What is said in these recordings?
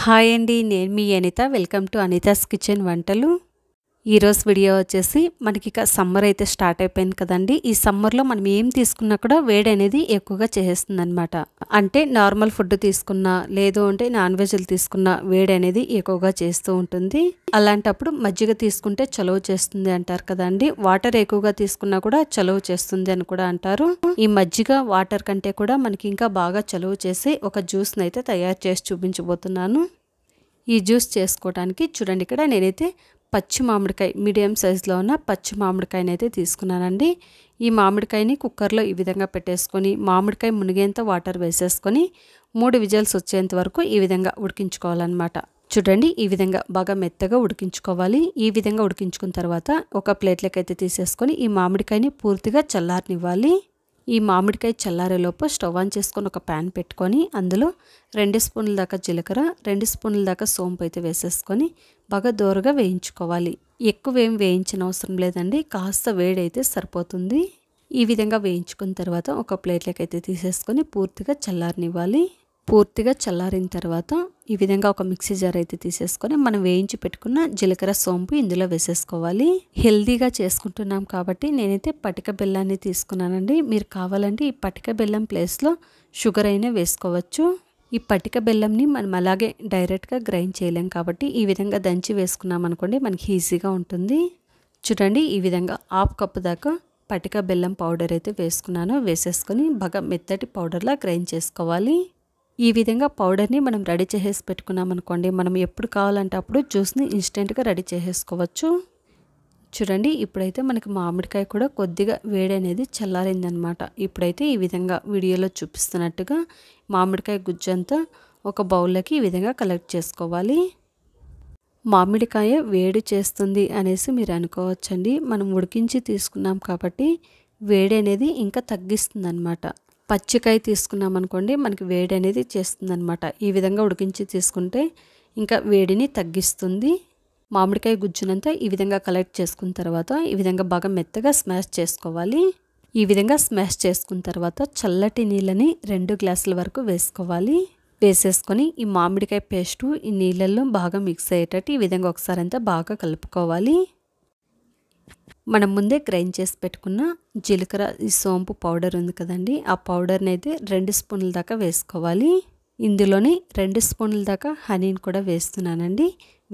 hi అండి నేను మీ Anitha welcome to Anitha's kitchen వంటలు ఈరోజు వీడియో వచ్చేసి మనకి ఇక సమ్మర్ అయితే స్టార్ట్ అయిపోయింది కదండి ఈ సమ్మర్లో మనం ఏం తీసుకున్నా కూడా వేడి అనేది ఎక్కువగా చేసేస్తుంది అనమాట అంటే నార్మల్ ఫుడ్ తీసుకున్నా లేదు అంటే నాన్ వెజ్లు తీసుకున్నా వేడి అనేది ఎక్కువగా చేస్తూ ఉంటుంది అలాంటప్పుడు మజ్జిగ తీసుకుంటే చలువ చేస్తుంది అంటారు కదండి వాటర్ ఎక్కువగా తీసుకున్నా కూడా చలువ చేస్తుంది అని కూడా అంటారు ఈ మజ్జిగ వాటర్ కంటే కూడా మనకి ఇంకా బాగా చలువ చేసి ఒక జ్యూస్ని అయితే తయారు చేసి చూపించబోతున్నాను ఈ జ్యూస్ చేసుకోవడానికి చూడండి ఇక్కడ నేనైతే పచ్చి మామిడికాయ మీడియం సైజులో ఉన్న పచ్చి మామిడికాయని అయితే తీసుకున్నానండి ఈ మామిడికాయని కుక్కర్లో ఈ విధంగా పెట్టేసుకొని మామిడికాయ మునిగేంత వాటర్ వేసేసుకొని మూడు విజల్స్ వచ్చేంత వరకు ఈ విధంగా ఉడికించుకోవాలన్నమాట చూడండి ఈ విధంగా బాగా మెత్తగా ఉడికించుకోవాలి ఈ విధంగా ఉడికించుకున్న తర్వాత ఒక ప్లేట్లోకి అయితే తీసేసుకొని ఈ మామిడికాయని పూర్తిగా చల్లారనివ్వాలి ఈ మామిడికాయ చల్లారేలోపు స్టవ్ ఆన్ చేసుకొని ఒక ప్యాన్ పెట్టుకొని అందులో రెండు స్పూన్ల దాకా జీలకర్ర రెండు స్పూన్ల దాకా సోంపు అయితే వేసేసుకొని బాగా దోరగా వేయించుకోవాలి ఎక్కువ ఏం వేయించిన అవసరం లేదండి కాస్త వేడైతే సరిపోతుంది ఈ విధంగా వేయించుకున్న తర్వాత ఒక ప్లేట్లోకి అయితే తీసేసుకొని పూర్తిగా చల్లారనివ్వాలి పూర్తిగా చల్లారిన తర్వాత ఈ విధంగా ఒక మిక్సీ జార్ అయితే తీసేసుకొని మనం వేయించి పెట్టుకున్న జీలకర్ర సోంపు ఇందులో వేసేసుకోవాలి హెల్దీగా చేసుకుంటున్నాం కాబట్టి నేనైతే పటిక బెల్లాన్ని తీసుకున్నానండి మీరు కావాలంటే ఈ పటిక బెల్లం ప్లేస్లో షుగర్ అయినా వేసుకోవచ్చు ఈ పటిక బెల్లంని మనం అలాగే డైరెక్ట్గా గ్రైండ్ చేయలేం కాబట్టి ఈ విధంగా దంచి వేసుకున్నాం అనుకోండి మనకి ఈజీగా ఉంటుంది చూడండి ఈ విధంగా హాఫ్ కప్ దాకా పటిక బెల్లం పౌడర్ అయితే వేసుకున్నాను వేసేసుకొని బాగా మెత్తటి పౌడర్లా గ్రైండ్ చేసుకోవాలి ఈ విధంగా పౌడర్ని మనం రెడీ చేసేసి పెట్టుకున్నామనుకోండి మనం ఎప్పుడు కావాలంటే అప్పుడు జ్యూస్ని ఇన్స్టెంట్గా రెడీ చేసేసుకోవచ్చు చూడండి ఇప్పుడైతే మనకి మామిడికాయ కూడా కొద్దిగా వేడి అనేది చల్లారిందనమాట ఇప్పుడైతే ఈ విధంగా వీడియోలో చూపిస్తున్నట్టుగా మామిడికాయ గుజ్జంతా ఒక బౌల్లోకి ఈ విధంగా కలెక్ట్ చేసుకోవాలి మామిడికాయ వేడి చేస్తుంది అనేసి మీరు అనుకోవచ్చండి మనం ఉడికించి తీసుకున్నాం కాబట్టి వేడి అనేది ఇంకా తగ్గిస్తుంది పచ్చికాయ తీసుకున్నాం అనుకోండి మనకి వేడి అనేది చేస్తుంది అనమాట ఈ విధంగా ఉడికించి తీసుకుంటే ఇంకా వేడిని తగ్గిస్తుంది మామిడికాయ గుజ్జునంతా ఈ విధంగా కలెక్ట్ చేసుకున్న తర్వాత ఈ విధంగా బాగా మెత్తగా స్మాష్ చేసుకోవాలి ఈ విధంగా స్మాష్ చేసుకున్న తర్వాత చల్లటి నీళ్ళని రెండు గ్లాసుల వరకు వేసుకోవాలి వేసేసుకొని ఈ మామిడికాయ పేస్టు ఈ నీళ్ళల్లో బాగా మిక్స్ అయ్యేటట్టు ఈ విధంగా ఒకసారి అంతా బాగా కలుపుకోవాలి మనం ముందే గ్రైండ్ చేసి పెట్టుకున్న జీలకర్ర ఈ సోంపు పౌడర్ ఉంది కదండి ఆ పౌడర్ని అయితే రెండు స్పూన్ల దాకా వేసుకోవాలి ఇందులోనే రెండు స్పూన్ల దాకా హనీని కూడా వేస్తున్నానండి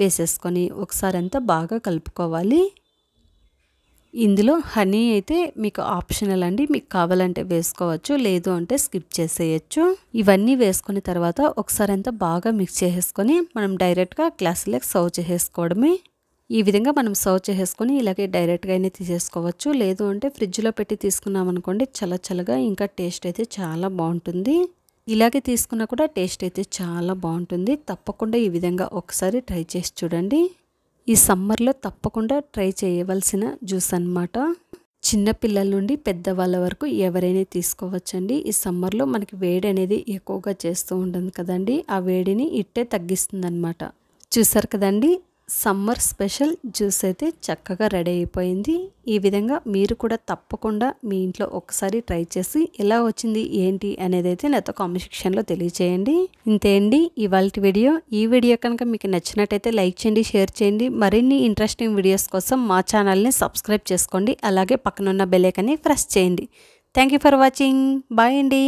వేసేసుకొని ఒకసారి అంతా బాగా కలుపుకోవాలి ఇందులో హనీ అయితే మీకు ఆప్షనల్ అండి మీకు కావాలంటే వేసుకోవచ్చు లేదు అంటే స్కిప్ చేసేయచ్చు ఇవన్నీ వేసుకున్న తర్వాత ఒకసారి అంతా బాగా మిక్స్ చేసేసుకొని మనం డైరెక్ట్గా గ్లాసులకు సర్వ్ చేసేసుకోవడమే ఈ విధంగా మనం సర్వ్ చేసేసుకొని ఇలాగే డైరెక్ట్గా అయినా తీసేసుకోవచ్చు లేదు అంటే ఫ్రిడ్జ్లో పెట్టి తీసుకున్నాం అనుకోండి చల్లచల్లగా ఇంకా టేస్ట్ అయితే చాలా బాగుంటుంది ఇలాగే తీసుకున్నా కూడా టేస్ట్ అయితే చాలా బాగుంటుంది తప్పకుండా ఈ విధంగా ఒకసారి ట్రై చేసి చూడండి ఈ సమ్మర్లో తప్పకుండా ట్రై చేయవలసిన జ్యూస్ అనమాట చిన్నపిల్లల నుండి పెద్దవాళ్ళ వరకు ఎవరైనా తీసుకోవచ్చండి ఈ సమ్మర్లో మనకి వేడి అనేది ఎక్కువగా చేస్తూ ఉంటుంది కదండి ఆ వేడిని ఇట్టే తగ్గిస్తుంది చూసారు కదండి సమ్మర్ స్పెషల్ జ్యూస్ అయితే చక్కగా రెడీ అయిపోయింది ఈ విధంగా మీరు కూడా తప్పకుండా మీ ఇంట్లో ఒకసారి ట్రై చేసి ఎలా వచ్చింది ఏంటి అనేది అయితే నాతో కామెంట్ సెక్షన్లో తెలియచేయండి ఇంతే అండి ఇవాళ వీడియో ఈ వీడియో కనుక మీకు నచ్చినట్టయితే లైక్ చేయండి షేర్ చేయండి మరిన్ని ఇంట్రెస్టింగ్ వీడియోస్ కోసం మా ఛానల్ని సబ్స్క్రైబ్ చేసుకోండి అలాగే పక్కనున్న బెలేకని ప్రెస్ చేయండి థ్యాంక్ ఫర్ వాచింగ్ బాయ్ అండి